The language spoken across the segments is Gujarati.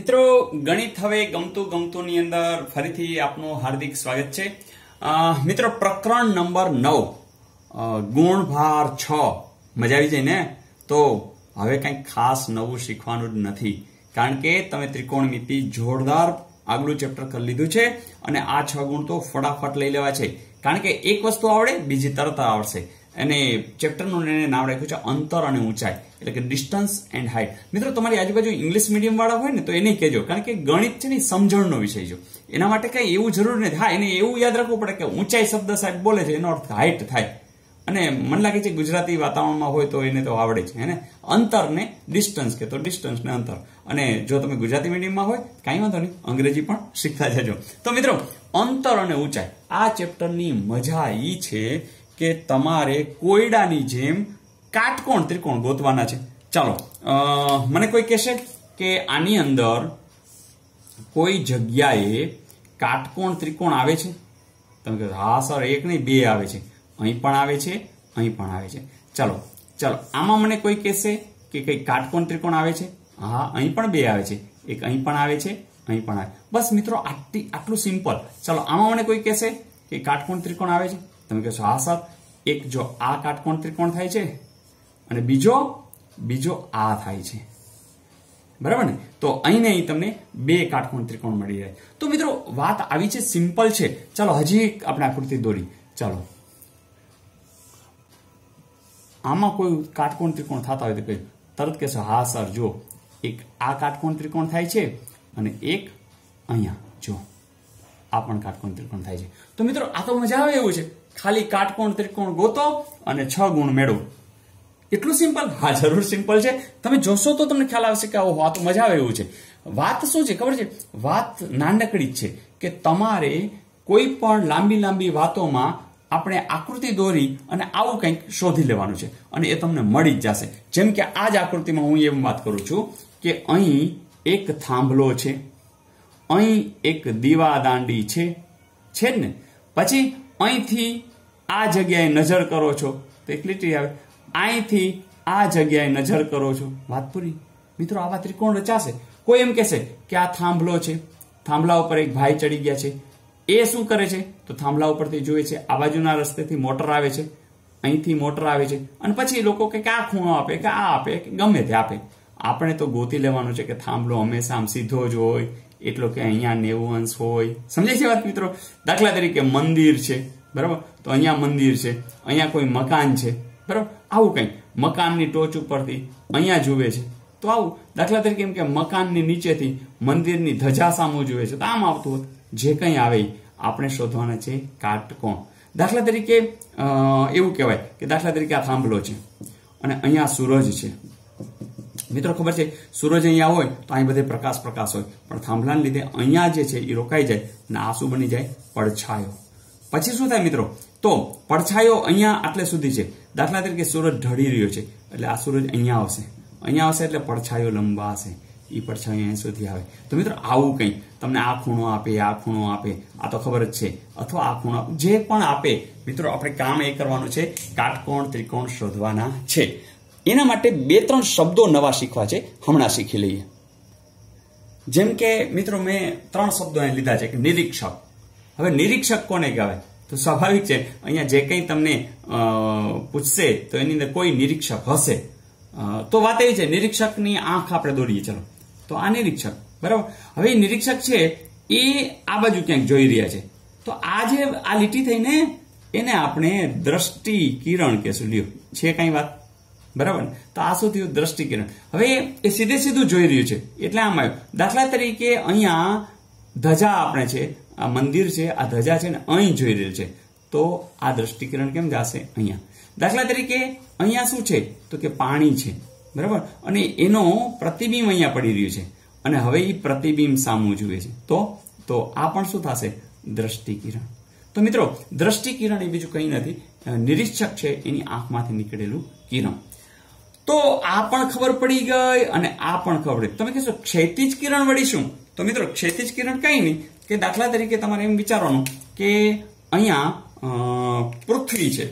મિત્રો ગણિત હવે ગમતું ગમતું ની અંદર ફરીથી આપનું હાર્દિક સ્વાગત છે મિત્રો પ્રકરણ નંબર નવ ગુણભાર છ મજા આવી જાય ને તો હવે કંઈ ખાસ નવું શીખવાનું જ નથી કારણ કે તમે ત્રિકોણમિતિ જોરદાર આગલું ચેપ્ટર કરી લીધું છે અને આ છ ગુણ તો ફટાફટ લઈ લેવા છે કારણ કે એક વસ્તુ આવડે બીજી તરત આવડશે એને ચેપ્ટરનું એને નામ રાખ્યું છે અંતર અને ઊંચાઈ એટલે કે ડિસ્ટન્સ એન્ડ હાઇટ મિત્રો તમારી આજુબાજુ ઇંગ્લિશ મીડિયમ વાળા હોય ને તો એને કહેજો કારણ કે ગણિત છે ને સમજણનો વિષય છે એના માટે કઈ એવું જરૂર નથી હા એને એવું યાદ રાખવું પડે કે ઊંચાઈ શબ્દ સાહેબ બોલે છે એનો અર્થ હાઇટ થાય અને મને લાગે છે ગુજરાતી વાતાવરણમાં હોય તો એને તો આવડે છે એને ને ડિસ્ટન્સ કે તો ને અંતર અને જો તમે ગુજરાતી મીડિયમમાં હોય કાંઈ વાંધો નહીં અંગ્રેજી પણ શીખતા જજો તો મિત્રો અંતર અને ઊંચાઈ આ ચેપ્ટરની મજા એ છે કે તમારે કોયડાની જેમ કાટકોણ ત્રિકોણ ગોતવાના છે ચાલો મને કોઈ કહેશે કે આની અંદર કોઈ જગ્યાએ કાટકોણ ત્રિકોણ આવે છે તમે કહો હા સર એક નહીં બે આવે છે અહીં પણ આવે છે અહીં પણ આવે છે ચાલો ચાલો આમાં મને કોઈ કહેશે કે કંઈ કાટકોણ ત્રિકોણ આવે છે હા અહીં પણ બે આવે છે એક અહીં પણ આવે છે અહીં પણ આવે બસ મિત્રો આટલી આટલું સિમ્પલ ચાલો આમાં મને કોઈ કહેશે કે કાટકોણ ત્રિકોણ આવે છે તમે કહેશો હા સર એક જો આ કાટકોણ ત્રિકોણ થાય છે અને બીજો બીજો આ થાય છે બરાબર ને તો અહીં નહીં તમને બે કાટકોણ ત્રિકોણ મળી જાય તો મિત્રો વાત આવી છે સિમ્પલ છે ચાલો હજી આપણે આકૃતિ દોરી ચાલો આમાં કોઈ કાટકોણ ત્રિકોણ થતા હોય તો કહે તરત કહેશો હા સર જો એક આ કાટકોણ ત્રિકોણ થાય છે અને એક અહીંયા જો આ પણ કાટકોણ ત્રિકોણ થાય છે તો મિત્રો આ તો મજા આવે એવું છે ખાલી કાટકોણ ત્રિકોણ ગોતો અને છ ગુણ મેળવો એટલું સિમ્પલ હા જરૂર સિમ્પલ છે તમે જોશો તો તમને ખ્યાલ આવશે કે આવો વાત મજા આવે એવું છે વાત શું છે ખબર છે વાત નાનકડી જ છે કે તમારે કોઈ પણ લાંબી લાંબી વાતોમાં આપણે આકૃતિ દોરી અને આવું કંઈક શોધી લેવાનું છે અને એ તમને મળી જ જશે જેમ કે આ જ આકૃતિમાં હું એમ વાત કરું છું કે અહીં એક થાંભલો છે અહીં એક દીવાદાંડી છે છે ને પછી અહીંથી આ જગ્યાએ નજર કરો છો તો એક લીટી આવે અહીંથી આ જગ્યાએ નજર કરો છો વાત પૂરી મિત્રો આવા ત્રિકોણ રચાશે કોઈ એમ કહેશે કે આ થાંભલો છે થાંભલા ઉપર એક ભાઈ ચડી ગયા છે એ શું કરે છે તો થાંભલા ઉપરથી જોવે છે આ બાજુના રસ્તેથી મોટર આવે છે અહીંથી મોટર આવે છે અને પછી લોકો કે આ ખૂણો આપે કે આ આપે કે ગમે તે આપે આપણે તો ગોતી લેવાનું છે કે થાંભલો હંમેશા આમ સીધો જ હોય એટલો કે અહીંયા નેવું અંશ હોય સમજાય છે વાત મિત્રો દાખલા તરીકે મંદિર છે બરાબર તો અહીંયા મંદિર છે અહીંયા કોઈ મકાન છે બરાબર આવું કંઈ મકાનની ટોચ ઉપરથી અહીંયા જુએ છે તો આવું દાખલા તરીકે એમ કે મકાનની નીચેથી મંદિરની ધજા સામું જુએ છે તો આમ આવતું હોત જે કંઈ આવે આપણે શોધવાના છે કાટકોણ દાખલા તરીકે એવું કહેવાય કે દાખલા તરીકે આ થાંભલો છે અને અહીંયા સૂરજ છે મિત્રો ખબર છે સૂરજ અહીંયા હોય તો અહીં બધે પ્રકાશ પ્રકાશ હોય પણ થાંભલાને લીધે અહીંયા જે છે એ રોકાઈ જાય અને આંસુ બની જાય પડછાયો પછી શું થાય મિત્રો તો પડછાયો અહીંયા આટલે સુધી છે દાખલા તરીકે સૂરજ ઢળી રહ્યો છે એટલે આ સૂરજ અહીંયા આવશે અહીંયા આવશે એટલે પડછાયો લંબા હશે એ પડછાયો અહીંયા સુધી આવે તો મિત્રો આવું કંઈ તમને આ ખૂણો આપે આ ખૂણો આપે આ તો ખબર જ છે અથવા આ ખૂણો જે પણ આપે મિત્રો આપણે કામ એ કરવાનું છે કાટકોણ ત્રિકોણ શોધવાના છે એના માટે બે ત્રણ શબ્દો નવા શીખવા છે હમણાં શીખી લઈએ જેમ કે મિત્રો મેં ત્રણ શબ્દો અહીંયા લીધા છે કે નિરીક્ષક હવે નિરીક્ષક કોને કહેવાય તો સ્વાભાવિક છે અહીંયા જે કંઈ તમને પૂછશે તો એની અંદર કોઈ નિરીક્ષક હશે તો વાત એવી છે નિરીક્ષકની આંખ આપણે દોડીએ ચલો તો આ નિરીક્ષક બરાબર હવે નિરીક્ષક છે એ આ બાજુ ક્યાંક જોઈ રહ્યા છે તો આ જે આ લીટી થઈને એને આપણે દ્રષ્ટિ કિરણ કહેશું લ્યો છે કાંઈ વાત બરાબર તો આ શું થયું કિરણ હવે એ સીધે સીધું જોઈ રહ્યું છે એટલે આમ આવ્યું દાખલા તરીકે અહીંયા ધજા આપણે છે આ મંદિર છે આ ધજા છે ને અહીં જોઈ રહેલ છે તો આ દ્રષ્ટિકરણ કેમ જશે અહીંયા દાખલા તરીકે અહીંયા શું છે તો કે પાણી છે બરાબર અને એનો પ્રતિબિંબ અહીંયા પડી રહ્યું છે અને હવે એ પ્રતિબિંબ સામું જુએ છે તો તો આ પણ શું થશે દ્રષ્ટિકિરણ તો મિત્રો દ્રષ્ટિકિરણ એ બીજું કંઈ નથી નિરીક્ષક છે એની આંખમાંથી નીકળેલું કિરણ તો આ પણ ખબર પડી ગઈ અને આ પણ ખબર તમે કહેશો ક્ષૈતિજ કિરણ વળી શું તો મિત્રો ક્ષેતિજ કિરણ કંઈ નહીં કે દાખલા તરીકે તમારે એમ વિચારવાનું કે અહીંયા પૃથ્વી છે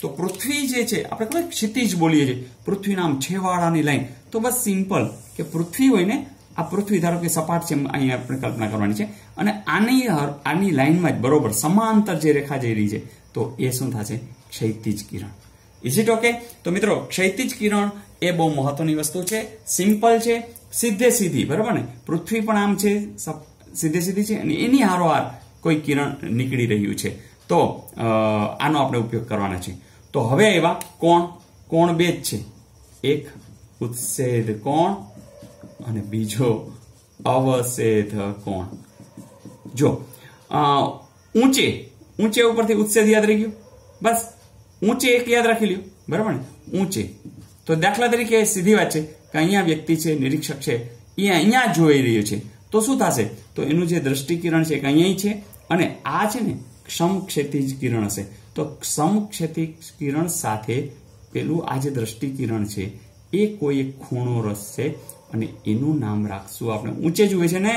તો પૃથ્વી જે છે આપણે ખબર ક્ષિતિજ બોલીએ છીએ પૃથ્વી નામ છેવાળાની લાઈન તો બસ સિમ્પલ કે પૃથ્વી હોય ને આ પૃથ્વી ધારો કે સપાટ છે અહીંયા આપણે કલ્પના કરવાની છે અને આની આની લાઇનમાં જ બરોબર સમાંતર જે રેખા જઈ રહી છે તો એ શું થશે ક્ષૈતિજ કિરણ ઇઝ ઇટ ઓકે તો મિત્રો ક્ષૈતિજ કિરણ એ બહુ મહત્વની વસ્તુ છે સિમ્પલ છે સીધે સીધી બરાબર ને પૃથ્વી પણ આમ છે સીધે સીધી છે અને એની હારોહાર કોઈ કિરણ નીકળી રહ્યું છે તો આનો આપણે ઉપયોગ કરવાનો છે તો હવે એવા કોણ કોણ બે જ છે એક ઉત્સેદ કોણ અને બીજો અવષેધ કોણ જો ઊંચે ઊંચે ઉપરથી ઉત્સેદ યાદ રહી ગયું બસ ઊંચે એક યાદ રાખી લ્યો બરાબર ને ઊંચે તો દાખલા તરીકે સીધી વાત છે કે અહીંયા વ્યક્તિ છે નિરીક્ષક છે એ અહીંયા જોઈ રહ્યો છે તો શું થશે તો એનું જે દ્રષ્ટિકિરણ છે એક અહીંયા છે અને આ છે ને ક્ષમક્ષેતિજ કિરણ હશે તો ક્ષમક્ષેતિજ કિરણ સાથે પેલું આ જે દ્રષ્ટિકિરણ છે એ કોઈ એક ખૂણો રચશે અને એનું નામ રાખશું આપણે ઊંચે જુએ છે ને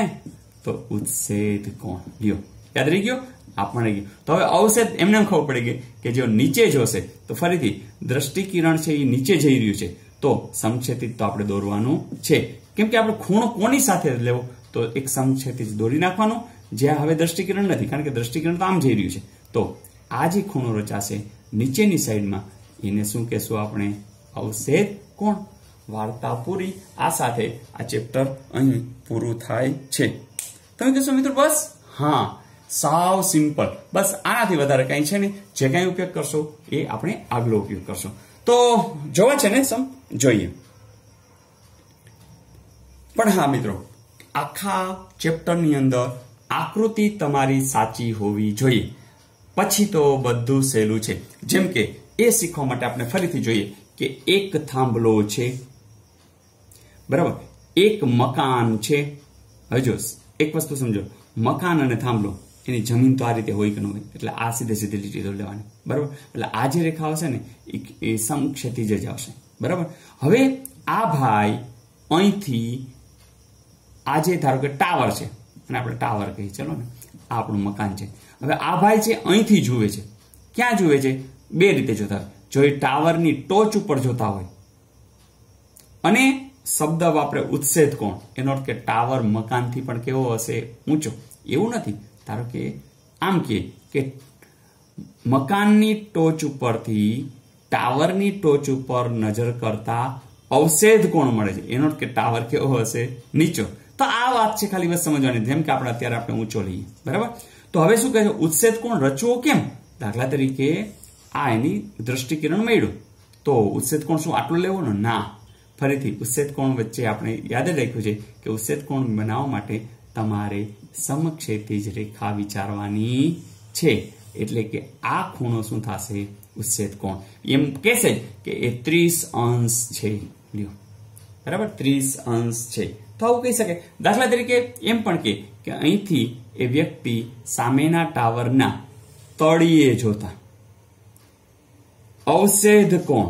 તો ઉત્સેદ કોણ લ્યો યાદ રહી ગયો આપણને ગયું તો હવે અવશેષ એમને ખબર પડી ગઈ કે જો નીચે જોશે તો ફરીથી દ્રષ્ટિકિરણ છે એ નીચે જઈ રહ્યું છે તો સમછેતી તો આપણે દોરવાનું છે કેમ કે આપણે ખૂણો કોની સાથે લેવો તો એક સમછેતી દોરી નાખવાનો જ્યાં હવે દ્રષ્ટિકિરણ નથી કારણ કે દ્રષ્ટિકિરણ તો આમ જઈ રહ્યું છે તો આ જે ખૂણો રચાશે નીચેની સાઈડમાં એને શું કહેશું આપણે અવશેદ કોણ વાર્તા પૂરી આ સાથે આ ચેપ્ટર અહીં પૂરું થાય છે તમે કહેશો મિત્ર બસ હા સાવ સિમ્પલ બસ આનાથી વધારે કાંઈ છે ને જે કાંઈ ઉપયોગ કરશો એ આપણે આગલો ઉપયોગ કરશો તો જોવા છે ને સમ જોઈએ પણ હા મિત્રો આખા ચેપ્ટરની અંદર આકૃતિ તમારી સાચી હોવી જોઈએ પછી તો બધું સહેલું છે જેમ કે એ શીખવા માટે આપણે ફરીથી જોઈએ કે એક થાંભલો છે બરાબર એક મકાન છે હજો એક વસ્તુ સમજો મકાન અને થાંભલો એની જમીન તો આ રીતે હોય કે ન હોય એટલે આ સીધે સીધી લીટી લેવાની બરાબર એટલે આ જે રેખા આવશે ને એ સમક્ષિતિજ જ આવશે બરાબર હવે આ ભાઈ અહીંથી આ જે ધારો કે ટાવર છે અને આપણે ટાવર કહીએ ચલો ને આ આપણું મકાન છે હવે આ ભાઈ છે અહીંથી જુએ છે ક્યાં જુએ છે બે રીતે જોતા હોય જો એ ટાવરની ટોચ ઉપર જોતા હોય અને શબ્દ વાપરે ઉત્સેદ કોણ એનો અર્થ કે ટાવર મકાનથી પણ કેવો હશે ઊંચો એવું નથી ધારો કે આમ કે મકાનની ટોચ ઉપરથી ટાવરની ટોચ ઉપર નજર કરતા અવષેધ કોણ મળે છે એનો કે ટાવર કેવો હશે નીચો તો આ વાત છે ખાલી બસ સમજવાની જેમ કે આપણે અત્યારે આપણે ઊંચો લઈએ બરાબર તો હવે શું કહે છે ઉત્સેદ કોણ રચવો કેમ દાખલા તરીકે આ એની દ્રષ્ટિકિરણ મળ્યું તો ઉત્સેદ કોણ શું આટલું લેવો ના ફરીથી ઉત્સેદ કોણ વચ્ચે આપણે યાદ જ રાખ્યું છે કે ઉત્સેદ કોણ બનાવવા માટે તમારે સમક્ષેતી જ રેખા વિચારવાની છે એટલે કે આ ખૂણો શું થશે ઉચ્છેદ કોણ એમ કહેશે જ કે એ ત્રીસ અંશ છે લ્યો બરાબર ત્રીસ અંશ છે તો આવું કહી શકે દાખલા તરીકે એમ પણ કે અહીંથી એ વ્યક્તિ સામેના ટાવરના તળિયે જોતા અવષેધ કોણ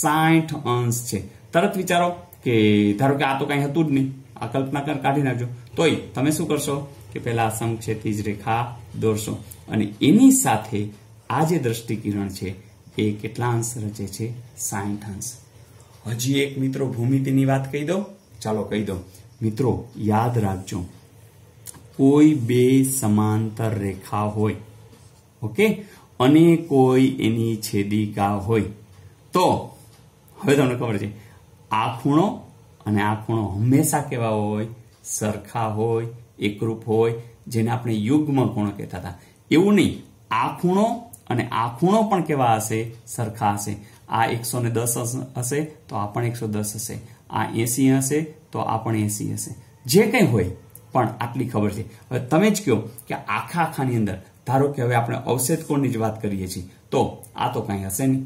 સાઠ અંશ છે તરત વિચારો કે ધારો કે આ તો કંઈ હતું જ નહીં આ કલ્પના કાઢી નાખજો તોય તમે શું કરશો કે પેલા પહેલા જ રેખા દોરશો અને એની સાથે આ જે દ્રષ્ટિકિરણ છે એ કેટલા અંશ રચે છે સાહીઠ અંશ હજી એક મિત્રો ભૂમિતિની વાત કહી દો ચાલો કહી દો મિત્રો યાદ રાખજો કોઈ બે સમાંતર રેખા હોય ઓકે અને કોઈ એની છેદિકા હોય તો હવે તમને ખબર છે આ ખૂણો અને આ ખૂણો હંમેશા કેવા હોય સરખા હોય એકરૂપ હોય જેને આપણે યુગ્મ ખૂણો કહેતા હતા એવું નહીં આ ખૂણો અને આ ખૂણો પણ કેવા હશે સરખા હશે આ એકસો ને દસ હશે તો આ પણ એકસો દસ હશે આ એસી હશે તો આ પણ એસી હશે જે કંઈ હોય પણ આટલી ખબર છે હવે તમે જ કહો કે આખા આખાની અંદર ધારો કે હવે આપણે અવશેષ કોણની જ વાત કરીએ છીએ તો આ તો કંઈ હશે નહીં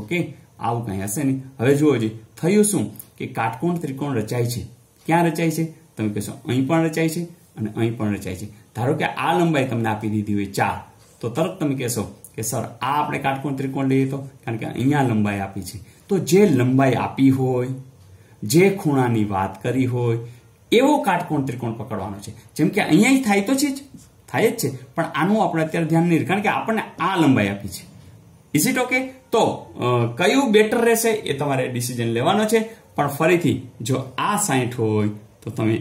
ઓકે આવું કંઈ હશે નહીં હવે જુઓ જે થયું શું કે કાટકોણ ત્રિકોણ રચાય છે ક્યાં રચાય છે તમે કહેશો અહીં પણ રચાય છે અને અહીં પણ રચાય છે ધારો કે આ લંબાઈ તમને આપી દીધી હોય ચાર તો તરત તમે કહેશો કે સર આ આપણે કાટકોણ ત્રિકોણ લઈએ તો કારણ કે અહીંયા લંબાઈ આપી છે તો જે લંબાઈ આપી હોય જે ખૂણાની વાત કરી હોય એવો કાટકોણ ત્રિકોણ પકડવાનો છે જેમ કે અહીંયા થાય તો છે જ થાય જ છે પણ આનું આપણે અત્યારે ધ્યાન નહીં કારણ કે આપણને આ લંબાઈ આપી છે ઇઝ ઇટ ઓકે તો કયું બેટર રહેશે એ તમારે ડિસિઝન લેવાનો છે પણ ફરીથી જો આ સાહીઠ હોય તો તમે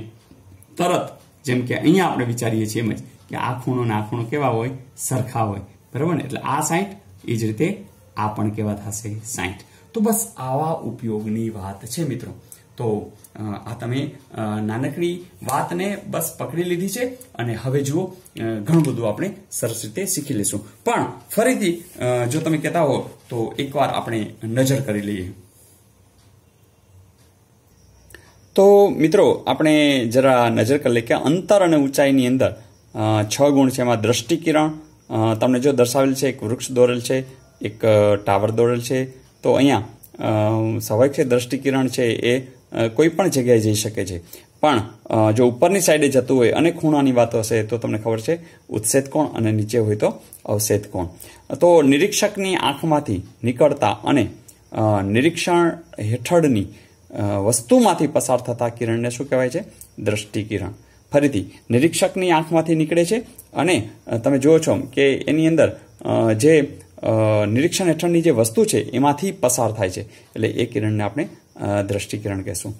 તરત જેમ કે અહીંયા આપણે વિચારીએ છીએ એમ જ કે આ ખૂણો ને આ ખૂણો કેવા હોય સરખા હોય બરાબર ને એટલે આ સાઈઠ એ જ રીતે આ પણ કેવા થશે સાઈઠ તો બસ આવા ઉપયોગની વાત છે મિત્રો તો આ તમે નાનકડી વાતને બસ પકડી લીધી છે અને હવે જુઓ ઘણું બધું આપણે સરસ રીતે શીખી લઈશું પણ ફરીથી જો તમે કહેતા હો તો એકવાર આપણે નજર કરી લઈએ તો મિત્રો આપણે જરા નજર કરી લઈએ કે અંતર અને ઊંચાઈની અંદર છ ગુણ છે એમાં દ્રષ્ટિકિરણ તમને જો દર્શાવેલ છે એક વૃક્ષ દોરેલ છે એક ટાવર દોરેલ છે તો અહીંયા સવાક્ષી દ્રષ્ટિકિરણ છે એ કોઈ પણ જગ્યાએ જઈ શકે છે પણ જો ઉપરની સાઈડે જતું હોય અને ખૂણાની વાત હશે તો તમને ખબર છે ઉત્સેદ કોણ અને નીચે હોય તો અવસેદ કોણ તો નિરીક્ષકની આંખમાંથી નીકળતા અને નિરીક્ષણ હેઠળની વસ્તુમાંથી પસાર થતા કિરણને શું કહેવાય છે દ્રષ્ટિકિરણ ફરીથી નિરીક્ષકની આંખમાંથી નીકળે છે અને તમે જુઓ છો કે એની અંદર જે નિરીક્ષણ હેઠળની જે વસ્તુ છે એમાંથી પસાર થાય છે એટલે એ કિરણને આપણે દ્રષ્ટિકિરણ કહેશું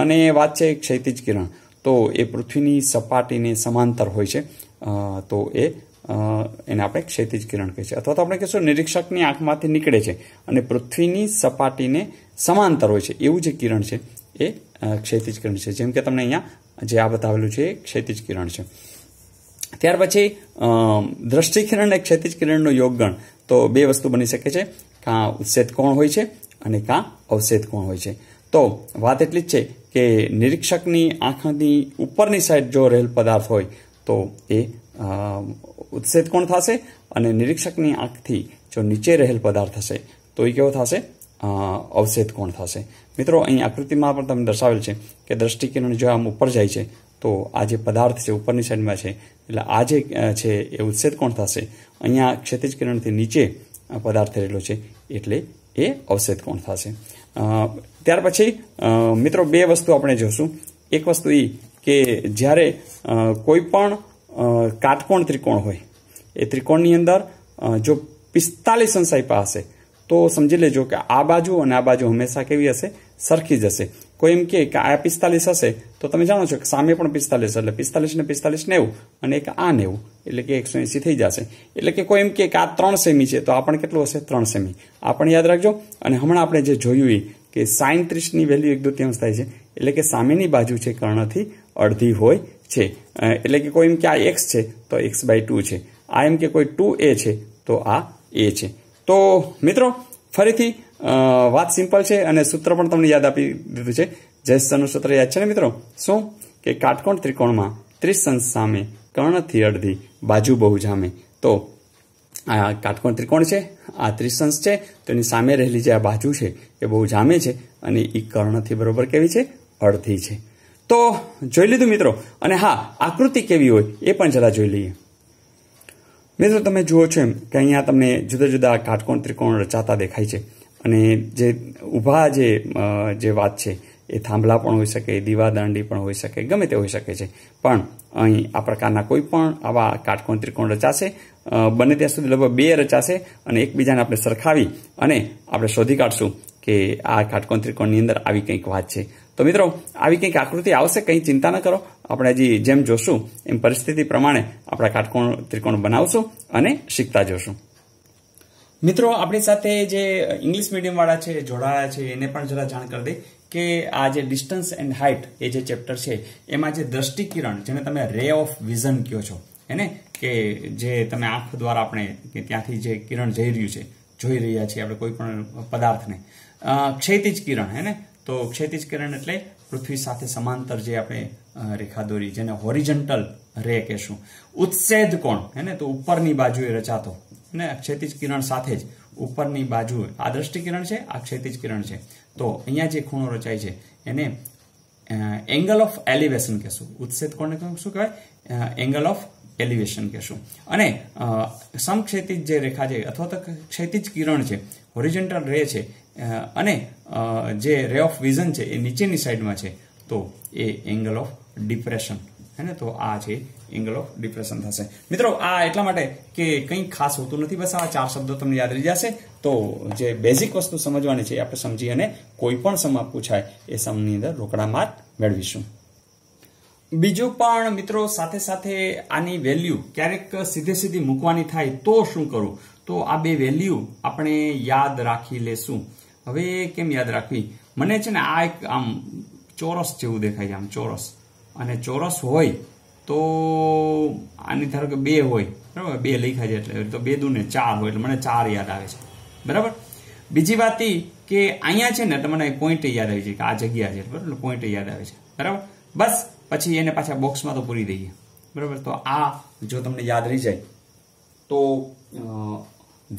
અને વાત છે ક્ષૈતિજ કિરણ તો એ પૃથ્વીની સપાટીને સમાંતર હોય છે તો એ એને આપણે ક્ષૈતિજ કિરણ કહે છે અથવા તો આપણે કહેશું નિરીક્ષકની આંખમાંથી નીકળે છે અને પૃથ્વીની સપાટીને સમાંતર હોય છે એવું જે કિરણ છે એ ક્ષૈતિજ કિરણ છે જેમ કે તમને અહીંયા જે આ બતાવેલું છે એ ક્ષૈતિજ કિરણ છે ત્યાર પછી દ્રષ્ટિકિરણ કિરણ અને ક્ષૈતિજ કિરણનો યોગ ગણ તો બે વસ્તુ બની શકે છે કાં ઉત્સેદ કોણ હોય છે અને કાં અવછેદ કોણ હોય છે તો વાત એટલી જ છે કે નિરીક્ષકની આંખની ઉપરની સાઈડ જો રહેલ પદાર્થ હોય તો એ ઉત્સેદ કોણ થશે અને નિરીક્ષકની આંખથી જો નીચે રહેલ પદાર્થ થશે તો એ કેવો થશે અવષેદ કોણ થશે મિત્રો અહીં આકૃતિમાં પણ તમને દર્શાવેલ છે કે દ્રષ્ટિકિરણ જો આમ ઉપર જાય છે તો આ જે પદાર્થ છે ઉપરની સાઈડમાં છે એટલે આ જે છે એ ઉત્સેદ કોણ થશે અહીંયા ક્ષિતિજ કિરણથી નીચે પદાર્થ રહેલો છે એટલે એ અવશેદ કોણ થશે ત્યાર પછી મિત્રો બે વસ્તુ આપણે જોશું એક વસ્તુ એ કે જ્યારે કોઈ પણ કાટકોણ ત્રિકોણ હોય એ ત્રિકોણની અંદર જો પિસ્તાલીસ અંશ આપ્યા હશે તો સમજી લેજો કે આ બાજુ અને આ બાજુ હંમેશા કેવી હશે સરખી જ હશે કોઈ એમ કે આ પિસ્તાલીસ હશે તો તમે જાણો છો કે સામે પણ પિસ્તાલીસ એટલે પિસ્તાલીસ ને પિસ્તાલીસ નેવું અને એક આ નેવું એટલે કે એકસો એંસી થઈ જશે એટલે કે કોઈ એમ કે આ ત્રણ સેમી છે તો આ પણ કેટલું હશે ત્રણ સેમી આ પણ યાદ રાખજો અને હમણાં આપણે જે જોયું એ કે સાંત્રીસની વેલ્યુ એક દુત્યંશ થાય છે એટલે કે સામેની બાજુ છે કર્ણથી અડધી હોય છે એટલે કે કોઈ એમ કે આ એક્સ છે તો એક્સ બાય ટુ છે આ એમ કે કોઈ ટુ એ છે તો આ એ છે તો મિત્રો ફરીથી વાત સિમ્પલ છે અને સૂત્ર પણ તમને યાદ આપી દીધું છે જયસ્થાનનું સૂત્ર યાદ છે ને મિત્રો શું કે કાટકોણ ત્રિકોણમાં ત્રિસંશ સામે કર્ણથી અડધી બાજુ બહુ જામે તો આ કાટકોણ ત્રિકોણ છે આ ત્રિસંશ છે તો એની સામે રહેલી જે આ બાજુ છે એ બહુ જામે છે અને એ કર્ણથી બરોબર કેવી છે અડધી છે તો જોઈ લીધું મિત્રો અને હા આકૃતિ કેવી હોય એ પણ જરા જોઈ લઈએ મિત્રો તમે જુઓ છો એમ કે અહીંયા તમને જુદા જુદા કાટકોણ ત્રિકોણ રચાતા દેખાય છે અને જે ઊભા જે જે વાત છે એ થાંભલા પણ હોઈ શકે દીવા દાંડી પણ હોઈ શકે ગમે તે હોઈ શકે છે પણ અહીં આ પ્રકારના કોઈ પણ આવા કાટકોણ ત્રિકોણ રચાશે બને ત્યાં સુધી લગભગ બે રચાશે અને એકબીજાને આપણે સરખાવી અને આપણે શોધી કાઢશું કે આ કાટકોણ ત્રિકોણની અંદર આવી કંઈક વાત છે તો મિત્રો આવી કંઈક આકૃતિ આવશે કંઈ ચિંતા ન કરો આપણે હજી જેમ જોશું એમ પરિસ્થિતિ પ્રમાણે આપણા કાટકોણ ત્રિકોણ બનાવશું અને શીખતા જોશું મિત્રો આપણી સાથે જે ઇંગ્લિશ મીડિયમ વાળા છે જોડાયા છે એને પણ જરા જાણ કરી દે કે આ જે ડિસ્ટન્સ એન્ડ હાઇટ એ જે ચેપ્ટર છે એમાં જે દ્રષ્ટિકિરણ જેને તમે રે ઓફ વિઝન કહો છો એને કે જે તમે આંખ દ્વારા આપણે કે ત્યાંથી જે કિરણ જઈ રહ્યું છે જોઈ રહ્યા છીએ આપણે કોઈ પણ પદાર્થને ક્ષૈતિજ કિરણ હે ને તો ક્ષૈતિજ કિરણ એટલે પૃથ્વી સાથે સમાંતર જે આપણે રેખા દોરી જેને હોરિજન્ટલ રે કહેશું ઉત્સેદ કોણ હે ને તો ઉપરની બાજુએ રચાતો અને ક્ષેતિજ કિરણ સાથે જ ઉપરની બાજુ આ દ્રષ્ટિ કિરણ છે આ ક્ષેતિજ કિરણ છે તો અહીંયા જે ખૂણો રચાય છે એને એંગલ ઓફ એલિવેશન કહેશું ઉત્સેદ કોને શું કહેવાય એંગલ ઓફ એલિવેશન કહેશું અને સમક્ષેતિજ જે રેખા છે અથવા તો ક્ષેતિજ કિરણ છે હોરિજેન્ટલ રે છે અને જે રે ઓફ વિઝન છે એ નીચેની સાઈડમાં છે તો એ એંગલ ઓફ ડિપ્રેશન હે તો આ છે એંગલ ઓફ ડિપ્રેશન થશે મિત્રો આ એટલા માટે કે કંઈ ખાસ હોતું નથી બસ આ ચાર શબ્દો તમને યાદ રહી જશે તો જે બેઝિક વસ્તુ સમજવાની છે આપણે સમજી અને કોઈ પણ સમ પૂછાય એ સમની અંદર રોકડા માર્ક મેળવીશું બીજું પણ મિત્રો સાથે સાથે આની વેલ્યુ ક્યારેક સીધે સીધી મૂકવાની થાય તો શું કરું તો આ બે વેલ્યુ આપણે યાદ રાખી લેશું હવે કેમ યાદ રાખવી મને છે ને આ એક આમ ચોરસ જેવું દેખાય છે આમ ચોરસ અને ચોરસ હોય તો આની ધારો કે બે હોય બરાબર બે લખ્યા છે એટલે તો બે દૂને ચાર હોય એટલે મને ચાર યાદ આવે છે બરાબર બીજી વાત એ કે અહીંયા છે ને તમને પોઈન્ટ યાદ આવી છે કે આ જગ્યા છે બરાબર પોઈન્ટ યાદ આવે છે બરાબર બસ પછી એને પાછા બોક્સમાં તો પૂરી દઈએ બરાબર તો આ જો તમને યાદ રહી જાય તો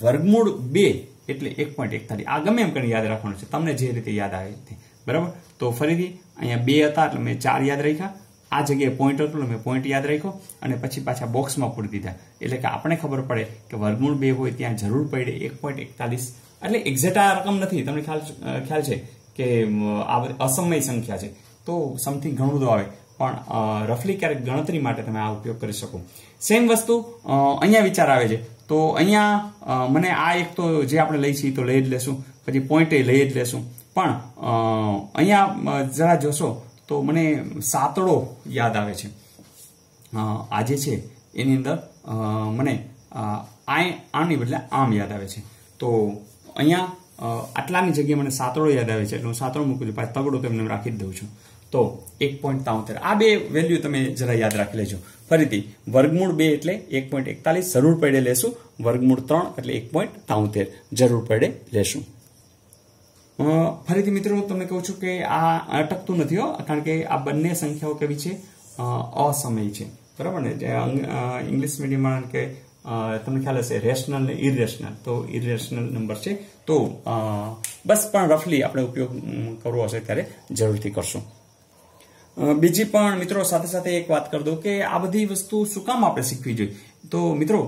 વર્ગમૂળ બે એટલે એક પોઈન્ટ એકતાલીસ આ ગમે એમ કરીને યાદ રાખવાનું છે તમને જે રીતે યાદ આવે બરાબર તો ફરીથી અહીંયા બે હતા એટલે મેં ચાર યાદ રાખ્યા આ જગ્યાએ પોઈન્ટ હતું એટલે મેં પોઈન્ટ યાદ રાખ્યો અને પછી પાછા બોક્સમાં પૂરી દીધા એટલે કે આપણે ખબર પડે કે વર્ગમૂળ બે હોય ત્યાં જરૂર પડે એક પોઈન્ટ એકતાલીસ એટલે એક્ઝેક્ટ આ રકમ નથી તમને ખ્યાલ ખ્યાલ છે કે આ અસમય સંખ્યા છે તો સમથિંગ ઘણું તો આવે પણ રફલી ક્યારેક ગણતરી માટે તમે આ ઉપયોગ કરી શકો સેમ વસ્તુ અહીંયા વિચાર આવે છે તો અહીંયા મને આ એક તો જે આપણે લઈ છીએ તો લઈ જ લેશું પછી પોઈન્ટ લઈ જ લેશું પણ અહીંયા જરા જોશો તો મને સાતડો યાદ આવે છે આજે છે એની અંદર મને આય આની બદલે આમ યાદ આવે છે તો અહીંયા આટલાની જગ્યાએ મને સાતડો યાદ આવે છે એટલે હું સાતડો મૂકું છું પાછું તગડો તમને રાખી જ દઉં છું તો એક પોઈન્ટ તાઉતેર આ બે વેલ્યુ તમે જરા યાદ રાખી લેજો ફરીથી વર્ગમૂળ બે એટલે એક પોઈન્ટ એકતાલીસ જરૂર પડે લેશું વર્ગમૂળ ત્રણ એટલે એક પોઈન્ટ તાઉતેર જરૂર પડે લેશું ફરીથી મિત્રો તમને કહું છું કે આ અટકતું નથી હો કારણ કે આ બંને સંખ્યાઓ કેવી છે અસમય છે બરાબર ને ઇંગ્લિશ મીડિયમમાં કે તમને ખ્યાલ હશે રેશનલ ને ઇરેશનલ તો ઇરેશનલ નંબર છે તો બસ પણ રફલી આપણે ઉપયોગ કરવો હશે ત્યારે જરૂરથી કરશું બીજી પણ મિત્રો સાથે સાથે એક વાત કરી દો કે આ બધી વસ્તુ શું કામ આપણે શીખવી જોઈએ તો મિત્રો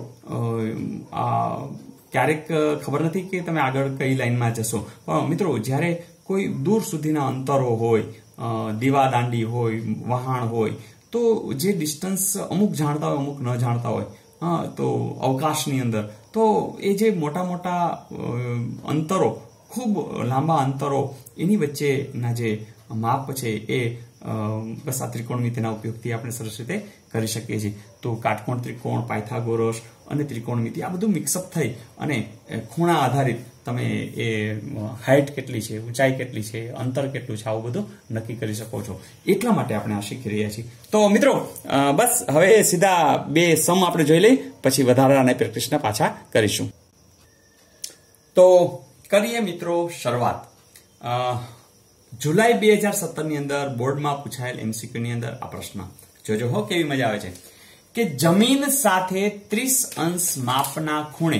ક્યારેક ખબર નથી કે તમે આગળ કઈ લાઈનમાં જશો પણ મિત્રો જ્યારે કોઈ દૂર સુધીના અંતરો હોય દીવા દાંડી હોય વહાણ હોય તો જે ડિસ્ટન્સ અમુક જાણતા હોય અમુક ન જાણતા હોય હા તો અવકાશની અંદર તો એ જે મોટા મોટા અંતરો ખૂબ લાંબા અંતરો એની વચ્ચેના જે માપ છે એ બસ આ તેના ઉપયોગથી આપણે સરસ રીતે કરી શકીએ છીએ તો કાટકોણ ત્રિકોણ પાયથાગોરસ અને ત્રિકોણમિતિ આ બધું મિક્સઅપ થઈ અને ખૂણા આધારિત તમે એ હાઇટ કેટલી છે ઊંચાઈ કેટલી છે અંતર કેટલું છે આવું બધું નક્કી કરી શકો છો એટલા માટે આપણે આ શીખી રહ્યા છીએ તો મિત્રો બસ હવે સીધા બે સમ આપણે જોઈ લઈ પછી વધારાને પ્રેક્ટિસને પાછા કરીશું તો કરીએ મિત્રો શરૂઆત જુલાઈ બે હજાર સત્તરની અંદર બોર્ડમાં પૂછાયેલ એમસીક્યુની અંદર આ પ્રશ્ન જોજો હો કેવી મજા આવે છે કે જમીન સાથે ત્રીસ અંશ માપના ખૂણે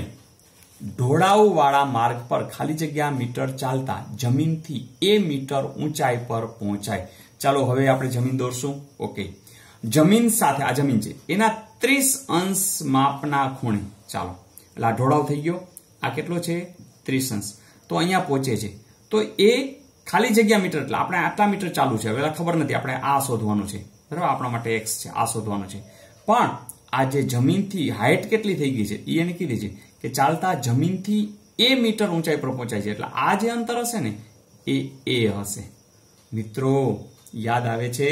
ઢોળાવવાળા માર્ગ પર ખાલી જગ્યા મીટર ચાલતા જમીનથી એ મીટર ઊંચાઈ પર પહોંચાય ચાલો હવે આપણે જમીન દોરશું ઓકે જમીન સાથે આ જમીન છે એના ત્રીસ અંશ માપના ખૂણે ચાલો એટલે આ ઢોળાવ થઈ ગયો આ કેટલો છે ત્રીસ અંશ તો અહીંયા પહોંચે છે તો એ ખાલી જગ્યા મીટર એટલે આપણે આટલા મીટર ચાલુ છે હવે ખબર નથી આપણે આ શોધવાનું છે બરાબર આપણા માટે એક્સ છે આ શોધવાનું છે પણ આ જે જમીનથી હાઇટ કેટલી થઈ ગઈ છે એ એને કીધી છે કે ચાલતા જમીનથી એ મીટર ઊંચાઈ પર પહોંચાય છે એટલે આ જે અંતર હશે ને એ એ હશે મિત્રો યાદ આવે છે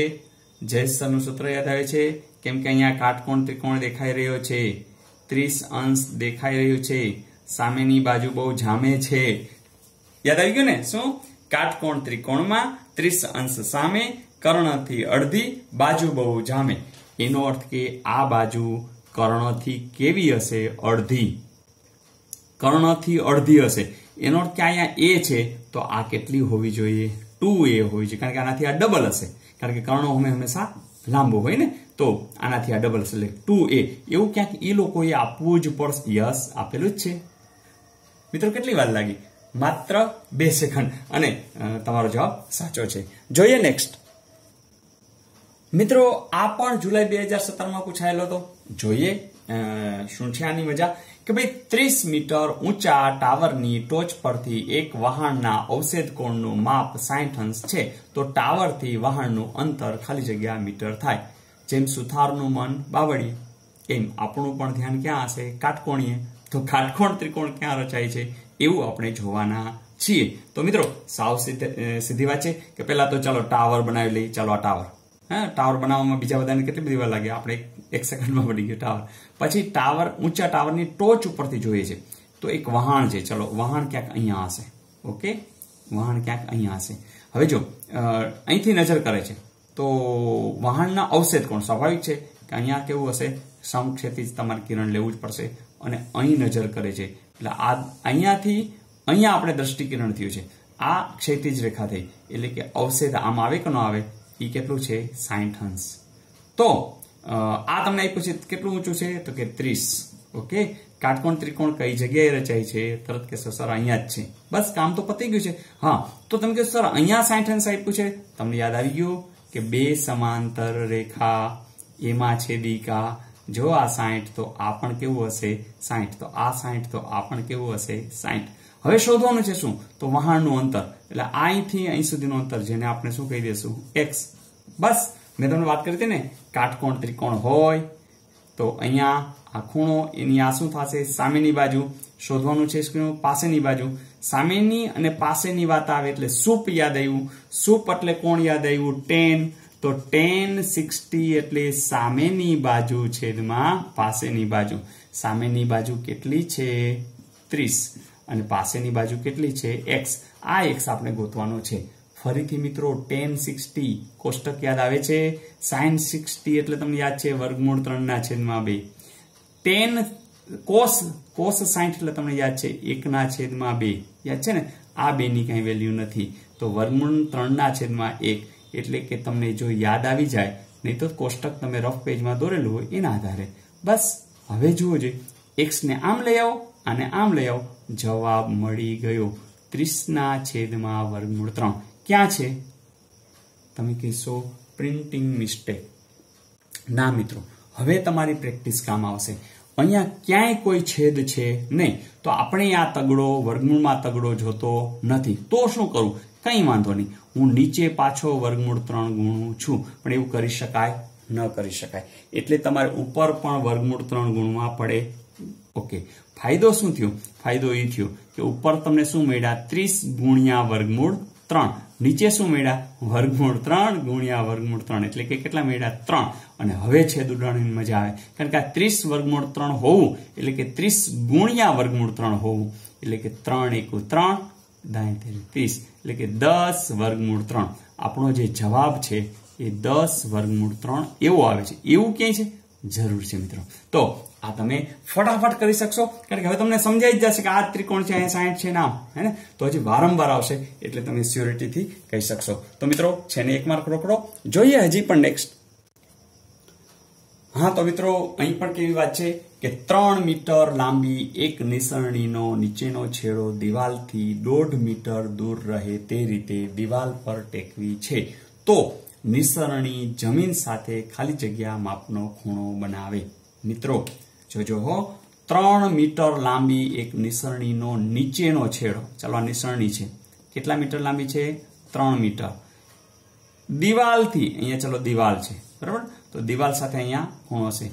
જયસરનું સૂત્ર યાદ આવે છે કેમ કે અહીંયા કાટકોણ ત્રિકોણ દેખાઈ રહ્યો છે ત્રીસ અંશ દેખાઈ રહ્યો છે સામેની બાજુ બહુ જામે છે યાદ આવી ગયું ને શું કાટકોણ ત્રિકોણમાં ત્રીસ અંશ સામે કર્ણથી અડધી બાજુ બહુ જામે એનો અર્થ કે આ બાજુ કર્ણથી કેવી હશે અડધી કર્ણથી અડધી હશે એનો અર્થ કે અહીંયા એ છે તો આ કેટલી હોવી જોઈએ ટુ એ હોવી જોઈએ કારણ કે આનાથી આ ડબલ હશે કારણ કે કર્ણો અમે હંમેશા લાંબો હોય ને તો આનાથી આ ડબલ હશે એટલે ટુ એ એવું ક્યાંક એ લોકોએ આપવું જ પડશે યસ આપેલું જ છે મિત્રો કેટલી વાર લાગી માત્ર બે સેકન્ડ અને તમારો જવાબ સાચો છે જોઈએ નેક્સ્ટ મિત્રો આ પણ જુલાઈ બે હજાર સત્તરમાં પૂછાયેલો હતો જોઈએ શું છે આની મજા કે ભાઈ ત્રીસ મીટર ઊંચા ટાવરની ટોચ પરથી એક વહાણના અવષેદ કોણનું માપ સાઠ અંશ છે તો ટાવરથી વહાણનું અંતર ખાલી જગ્યા મીટર થાય જેમ સુથારનું મન બાવળીએ એમ આપણું પણ ધ્યાન ક્યાં હશે કાટકોણીએ તો કાટકોણ ત્રિકોણ ક્યાં રચાય છે એવું આપણે જોવાના છીએ તો મિત્રો સાવ સીધી વાત છે કે પહેલાં તો ચાલો ટાવર બનાવી લઈએ ચાલો આ ટાવર હા ટાવર બનાવવામાં બીજા બધાને કેટલી બધી વાર લાગે આપણે એક સેકન્ડમાં બની ગયું ટાવર પછી ટાવર ઊંચા ટાવરની ટોચ ઉપરથી જોઈએ છે તો એક વહાણ છે ચલો વહાણ ક્યાંક અહીંયા હશે ઓકે વહાણ ક્યાંક અહીંયા હશે હવે જો અહીંથી નજર કરે છે તો વહાણના અવશેષ કોણ સ્વાભાવિક છે કે અહીંયા કેવું હશે સમક્ષેથી જ તમારે કિરણ લેવું જ પડશે અને અહીં નજર કરે છે એટલે આ અહીંયાથી અહીંયા આપણે દ્રષ્ટિકિરણ થયું છે આ ક્ષૈતિજ રેખા થઈ એટલે કે અવશેષ આમ આવે કે ન આવે એ કેટલું છે સાઠ અંશ તો આ તમને આપ્યું છે કેટલું ઊંચું છે તો કે ત્રીસ ઓકે કાટકોણ ત્રિકોણ કઈ જગ્યાએ રચાય છે તરત કે સર અહીંયા જ છે બસ કામ તો પતી ગયું છે હા તો તમે કહો સર અહીંયા સાઈઠ અંશ આપ્યું છે તમને યાદ આવી ગયું કે બે સમાંતર રેખા એમાં છે દીકા જો આ સાઈઠ તો આ પણ કેવું હશે સાઠ તો આ સાઈઠ તો આ પણ કેવું હશે સાઠ હવે શોધવાનું છે શું તો વહાણનું અંતર એટલે અહીંથી અહીં સુધીનું અંતર જેને આપણે શું કહી દઈશું એક્સ બસ મેં તમને વાત કરી હતી ને કાટકોણ ત્રિકોણ હોય તો અહીંયા આ ખૂણો એની આ શું થશે સામેની બાજુ શોધવાનું છે સ્ક્રીન પાસેની બાજુ સામેની અને પાસેની વાત આવે એટલે સૂપ યાદ આવ્યું સૂપ એટલે કોણ યાદ આવ્યું ટેન તો ટેન સિક્સટી એટલે સામેની બાજુ છેદમાં પાસેની બાજુ સામેની બાજુ કેટલી છે ત્રીસ અને પાસેની બાજુ કેટલી છે એક્સ આ એક્સ આપણે ગોતવાનો છે ફરીથી મિત્રો ટેન સિક્સટી કોષ્ટક યાદ આવે છે સાઇન સિક્સટી એટલે તમને યાદ છે વર્ગમૂળ ત્રણના છેદમાં બે ટેન કોસ કોસ સાઠ એટલે તમને યાદ છે એકના છેદમાં બે યાદ છે ને આ બેની કંઈ વેલ્યુ નથી તો વર્ગમૂળ ત્રણના છેદમાં એક એટલે કે તમને જો યાદ આવી જાય નહીં તો કોષ્ટક તમે રફ પેજમાં દોરેલું હોય એના આધારે બસ હવે જુઓ જોઈએ એક્સને આમ લઈ આવો અને આમ લઈ આવો જવાબ મળી ગયો ત્રીસના છેદમાં વર્ગમૂળ ત્રણ ક્યાં છે તમે કહેશો પ્રિન્ટિંગ મિસ્ટેક ના મિત્રો હવે તમારી પ્રેક્ટિસ કામ આવશે અહીંયા ક્યાંય કોઈ છેદ છે નહીં તો આપણે આ તગડો વર્ગમૂળમાં તગડો જોતો નથી તો શું કરું કંઈ વાંધો નહીં હું નીચે પાછો વર્ગમૂળ ત્રણ ગુણું છું પણ એવું કરી શકાય ન કરી શકાય એટલે તમારે ઉપર પણ વર્ગમૂળ ત્રણ ગુણવા પડે ઓકે ફાયદો શું થયો ફાયદો એ થયો કે ઉપર તમને શું મળ્યા ત્રીસ ગુણ્યા વર્ગમૂળ ત્રણ નીચે શું મળ્યા વર્ગમૂળ ત્રણ ગુણ્યા વર્ગમૂળ ત્રણ એટલે કે કેટલા મળ્યા ત્રણ અને હવે છે ઉડાડવાની મજા આવે કારણ કે આ ત્રીસ વર્ગમૂળ ત્રણ હોવું એટલે કે ત્રીસ ગુણ્યા વર્ગમૂળ ત્રણ હોવું એટલે કે ત્રણ એકુ ત્રણ દાંતેર ત્રીસ એટલે કે દસ વર્ગમૂળ ત્રણ આપણો જે જવાબ છે એ દસ વર્ગમૂળ ત્રણ એવો આવે છે એવું ક્યાંય છે જરૂર છે મિત્રો તો આ તમે ફટાફટ કરી શકશો કારણ કે હવે તમને સમજાઈ જ જશે કે આ ત્રિકોણ છે અહીંયા સાઈઠ છે નામ હે ને તો હજી વારંવાર આવશે એટલે તમે સ્યોરિટીથી કહી શકશો તો મિત્રો છે ને એક માર્ક રોકડો જોઈએ હજી પણ નેક્સ્ટ હા તો મિત્રો અહીં પણ કેવી વાત છે કે ત્રણ મીટર લાંબી એક નિસરણીનો નીચેનો છેડો દિવાલથી દોઢ મીટર દૂર રહે તે રીતે દિવાલ પર ટેકવી છે તો નિસરણી જમીન સાથે ખાલી જગ્યા માપનો ખૂણો બનાવે મિત્રો જોજો હો ત્રણ મીટર લાંબી એક નિસરણીનો નીચેનો છેડો ચાલો આ નિસરણી છે કેટલા મીટર લાંબી છે ત્રણ મીટર દિવાલથી અહીંયા ચાલો દિવાલ છે બરાબર તો દિવાલ સાથે અહીંયા ખૂણો છે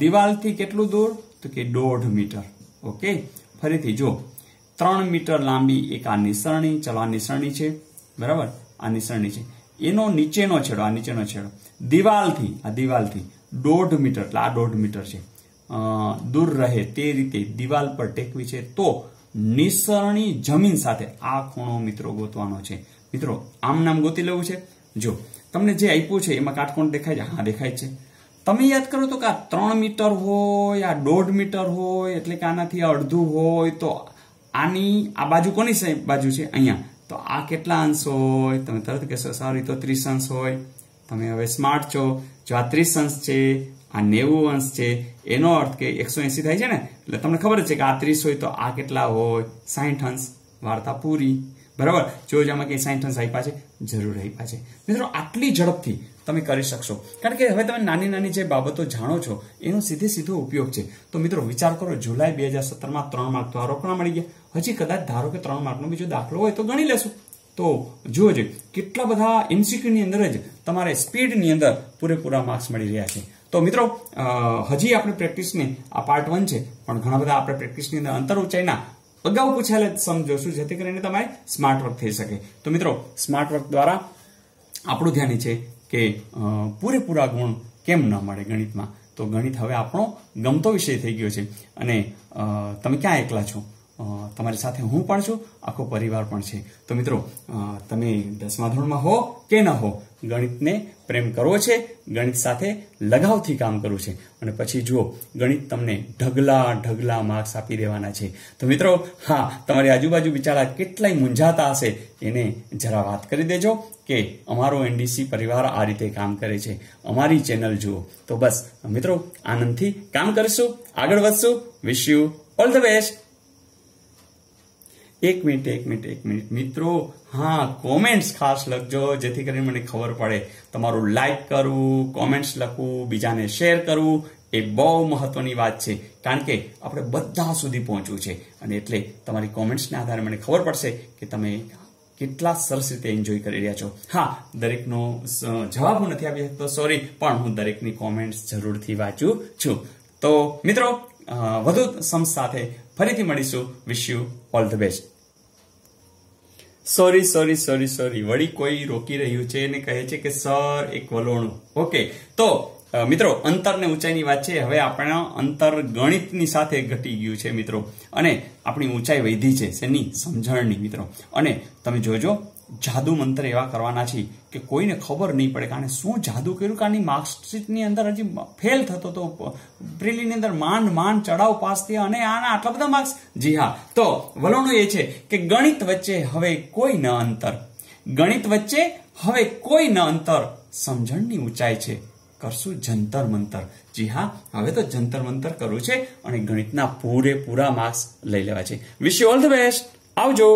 દિવાલથી કેટલું દૂર તો કે દોઢ મીટર ઓકે ફરીથી જો ત્રણ મીટર લાંબી એક આ નિસરણી ચલો આ નિસરણી છે બરાબર આ નિસરણી છે એનો નીચેનો છેડો આ નીચેનો છેડો દિવાલથી આ દિવાલથી દોઢ મીટર એટલે આ દોઢ મીટર છે દૂર રહે તે રીતે દિવાલ પર ટેકવી છે તો નિસરણી જમીન સાથે આ ખૂણો મિત્રો ગોતવાનો છે મિત્રો આમ નામ ગોતી લેવું છે જો તમને જે આપ્યું છે એમાં કાટકોણ દેખાય છે હા દેખાય છે તમે યાદ કરો તો કે આ ત્રણ મીટર હોય આ દોઢ મીટર હોય એટલે કે આનાથી અડધું હોય તો આની આ બાજુ કોની બાજુ છે અહીંયા તો આ કેટલા અંશ હોય તમે તરત કહેશો સારી તો ત્રીસ અંશ હોય તમે હવે સ્માર્ટ છો જો આ ત્રીસ અંશ છે આ નેવું અંશ છે એનો અર્થ કે એકસો એસી થાય છે ને એટલે તમને ખબર છે કે આ ત્રીસ હોય તો આ કેટલા હોય સાહીઠ અંશ વાર્તા પૂરી બરાબર જોજ આમાં કે સાહીઠ અંશ આપ્યા છે જરૂર આપ્યા છે મિત્રો આટલી ઝડપથી તમે કરી શકશો કારણ કે હવે તમે નાની નાની જે બાબતો જાણો છો એનો સીધે સીધો ઉપયોગ છે તો મિત્રો વિચાર કરો જુલાઈ બે હજાર સત્તરમાં ત્રણ માર્ક તો આરોપણા મળી ગયા હજી કદાચ ધારો કે ત્રણ માર્કનો બીજો દાખલો હોય તો ગણી લેશું તો જોજે કેટલા બધા એમસીક્યુની અંદર જ તમારે સ્પીડની અંદર પૂરેપૂરા માર્ક્સ મળી રહ્યા છે તો મિત્રો હજી આપણે પ્રેક્ટિસની આ પાર્ટ વન છે પણ ઘણા બધા આપણે પ્રેક્ટિસની અંદર અંતર ઊંચાઈના અગાઉ પૂછેલા સમજો શું જેથી કરીને તમારે સ્માર્ટ વર્ક થઈ શકે તો મિત્રો સ્માર્ટ વર્ક દ્વારા આપણું ધ્યાન છે કે પૂરેપૂરા ગુણ કેમ ન મળે ગણિતમાં તો ગણિત હવે આપણો ગમતો વિષય થઈ ગયો છે અને તમે ક્યાં એકલા છો તમારી સાથે હું પણ છું આખો પરિવાર પણ છે તો મિત્રો તમે દસમા ધોરણમાં હો કે ન હો ગણિતને પ્રેમ કરવો છે ગણિત સાથે લગાવથી કામ કરવું છે અને પછી જુઓ ગણિત તમને ઢગલા ઢગલા માર્ક્સ આપી દેવાના છે તો મિત્રો હા તમારી આજુબાજુ બિચારા કેટલાય મૂંઝાતા હશે એને જરા વાત કરી દેજો કે અમારો એનડીસી પરિવાર આ રીતે કામ કરે છે અમારી ચેનલ જુઓ તો બસ મિત્રો આનંદથી કામ કરીશું આગળ વધશું wish you all the best એક મિનિટ એક મિનિટ એક મિનિટ મિત્રો હા કોમેન્ટ્સ ખાસ લખજો જેથી કરીને મને ખબર પડે તમારું લાઈક કરવું કોમેન્ટ્સ લખવું બીજાને શેર કરવું એ બહુ મહત્વની વાત છે કારણ કે આપણે બધા સુધી પહોંચવું છે અને એટલે તમારી કોમેન્ટ્સના આધારે મને ખબર પડશે કે તમે કેટલા સરસ રીતે એન્જોય કરી રહ્યા છો હા દરેકનો જવાબ હું નથી આપી શકતો સોરી પણ હું દરેકની કોમેન્ટ્સ જરૂરથી વાંચું છું તો મિત્રો વધુ સમ સાથે ફરીથી મળીશું wish you all the best sorry sorry sorry sorry વળી કોઈ રોકી રહ્યું છે અને કહે છે કે સર એક વલોણું ઓકે તો મિત્રો અંતર ને ઊંચાઈની વાત છે હવે આપણા અંતર ગણિતની સાથે ઘટી ગયું છે મિત્રો અને આપણી ઊંચાઈ વધી છે શેની સમજણની મિત્રો અને તમે જોજો જાદુ મંત્ર એવા કરવાના છે કે કોઈને ખબર નહીં પડે કારણ શું જાદુ કર્યું કારણ માર્કશીટની અંદર હજી ફેલ થતો તો પ્રિલીની અંદર માંડ માંડ ચડાવ પાસ થયા અને આના આટલા બધા માર્ક્સ જી હા તો વલણું એ છે કે ગણિત વચ્ચે હવે કોઈ ન અંતર ગણિત વચ્ચે હવે કોઈ ન અંતર સમજણની ઊંચાઈ છે કરશું જંતર મંતર જી હા હવે તો જંતર મંતર કરવું છે અને ગણિતના પૂરેપૂરા માર્ક્સ લઈ લેવા છે wish you all the best આવજો